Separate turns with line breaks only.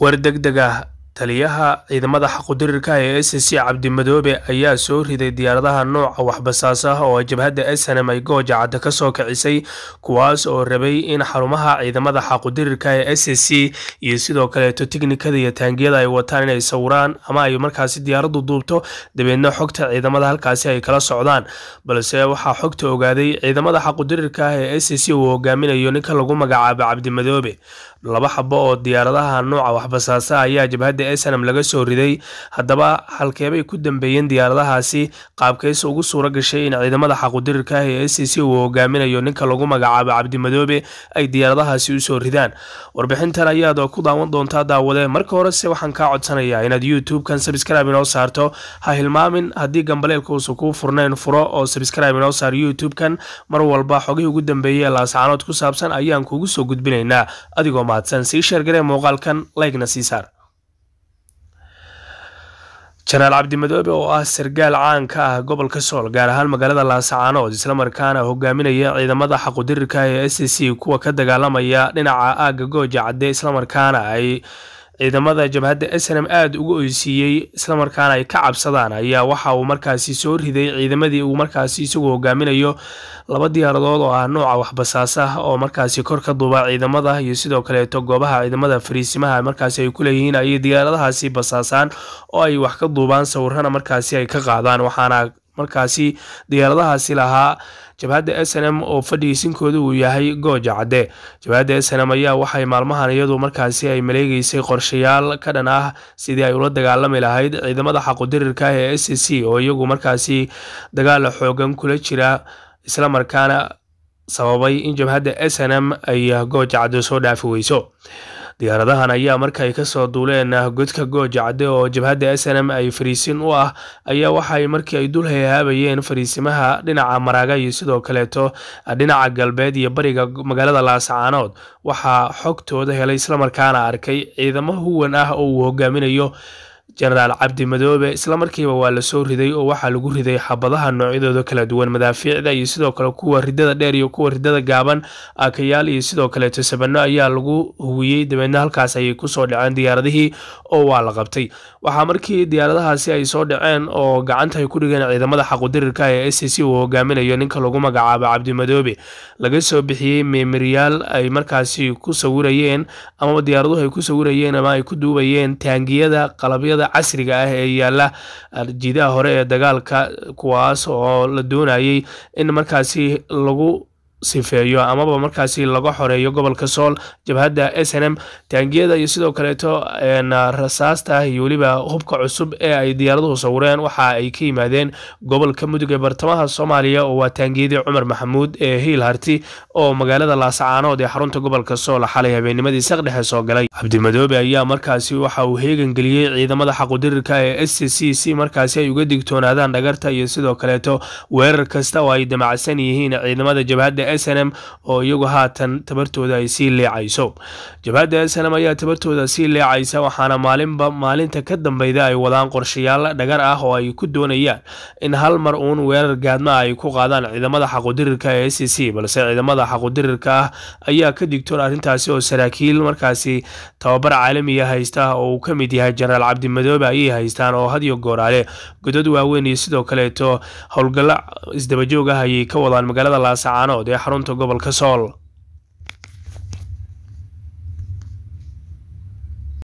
war degdeg ah taliyaha ciidamada xaqudirirka ee s c cabdimadoobe ayaa soo riday diyaaradaha nooca waxbasaas ah oo jabhadda snm ay gooja cadda ka soo kicisay kuwaas oo rabay in xarumaha ciidamada xaqudirirka ee s c iyo sidoo kaleeto tiknikada iyo taangiyada ay wataan inay sawiraan ama ay markaasi diyaaraddu duubto dabeedna xogta ciidamada halkaasi ay kala socdaan balse waxaa xogta ogaaday ciidamada xaqudirirka ah ee s c uu hogaaminayo ninka lagu magacaabo cabdimadoobe laba xabo oo diyaaradaha nooca waxbasaasa ayaa jabhadda esanam laga soo riday haddaba halkeebay ku dambeeyeen diyaaradahaasi qaabkaysa ugu suura gashay in ciidamada xaqudirirka ah ee a c c uu hogaaminayo ninka lagu magacaabo cabdimadoobe ay diyaaradahaasi usoo ridaan warbixintan ayaad ku daawan doontaa daawadee marka horese waxaan kaa codsanayaa inaad youtubekan kan inoo saarto ha hilmaamin haddii gambaleelka uusa kuu furnayn furo oo sabscribe inoo saar youtube-kan mar walba xogihii ugu dambeeyey laascaanood ku saabsan ayaan kuugu soo gudbinaynaa adigoo mahadsan sii sheergaree muuqaalkan laygna sii saar janaal cabdimadoobe oo ah sargaal caanka ah gobolka sool gaar ahaan magaalada laasacaanood islamarkaana hogaaminaya ciidamada xaqudirirka ee s c kuwa ka dagaalamaya dhinaca aaga gooja cadde islamarkaana ay ciidamada jabhadda snm aada uga oysiiyey islamarkaana ay ka cabsadaan ayaa waxa uu markaasi soo riday ciidamadii uu markaasi isagu hogaaminayo laba diyaaradood oo ah nooca waxbasaas ah oo markaasi kor ka duuba ciidamada iyo sidoo kaleeto goobaha ciidamada fariisimaha markaasi ay ku leeyihiin ayay diyaaradahaasi basaasaan oo ay wax ka duubaan sawirana markaasi ay ka qaadaan waxaana markaasi diyaaradahaasi lahaa jabhadda s n m oo fadhigeysinkooda uu yahay gooja cadde jabhadda s n m ayaa waxay maalmahan iyadu markaasi ay maleegeysay qorshayaal ka dhan ah sidii ay ula dagaalami lahayd ciidamada xaqudirirka ee s c oo iyagu markaasi dagaala xoogan kula jira isla markaana sababay in jabhadda s n m ay gooja soo dhaafi weyso diyaaradahan ayaa markaay kasoo duuleen ah, godka gooja cadde oo jabhadda s n m ay fariisin u ah ayaa waxaay markii ay dul hayhaabayeen fariisimaha dhinaca maraaga iyo sidoo kaleeto ah, dhinaca galbeed iyo bariga magaalada laascaanood waxaa xogtooda helay islamarkaana arkay ciidamo huwan ah oo uu hogaaminayo jenaraal cabdi madoobe islamarkiiba waa lasoo riday oo waxaa lagu riday xabadaha noocyadooda kala duwan madaafiicda iyo sidoo kale kuwa ridada dheer iyo kuwa ridada gaaban akayaal iyo sidoo kaleeto sabano ayaa lagu huwiyey dabeedna halkaas ayay kusoo dhaceen diyaaradihii oo waa la qabtay waxaa markii diyaaradahaasi ay soo dhaceen oo gacanta ay ku dhigeen ciidamada xaqudirirka ee s c uu hogaaminayo ninka lagu magacaabo cabdimadoobe laga soo bixiyey memeryaal ay markaasi ku sawirayeen amaba diyaaraduhu ay ku sawirayeen ama ay ku duubayeen taangiyada qalabya duubyada casriga ah ee yaala jidaha hore ee dagaalka kuwaas oo la doonayay in markaasi lagu sifeeyo amaba markaasi laga xoreeyo gobolka sool jabhadda s n m taangiyada iyo sidoo kaleeto rasaasta iyo weliba hubka cusub ee ay diyaaraduhu sawireen waxa ay ka yimaadeen gobolka mudug ee bartamaha soomaaliya oo waa taangiyadii cumar maxamuud ee hiil harti oo magaalada laasacaanood ee xarunta gobolka sool xalay habeenimadii saqdhexe soo galay cabdimadoobe ayaa markaasi waxa uu heegan geliyey ciidamada xaqudirirka ee s c c markaasi ay uga digtoonaadaan dhagarta iyo sidoo kaleeto weerar kasta oo ay damacsan yihiin ciidamada jabhadda jabhadda snm oo iyagu haatan tabartooda ay sii leecayso jabhadda snm ayaa tabartooda sii leecaysa waxaana maalinba maalinta ka dambeyda ay wadaan qorshayaal dhagar ah oo ay ku doonayaan in hal mar uun weerar gaadma ay ku qaadaan ciidamada xaqudirirka ee c c balse ciidamada xaqudirirka ah ayaa ka digtoon arrintaasi oo saraakiil markaasi tababar caalamiya ah haysta oo uu ka mid yahay jenaraal cabdimadoobe ayay haystaan oo hadiyo gooraale godad waaweyn iyo sidoo kaleeto howlgallo ah ayay ka wadaan magaalada laasacaanood ee xarunta gobolka sool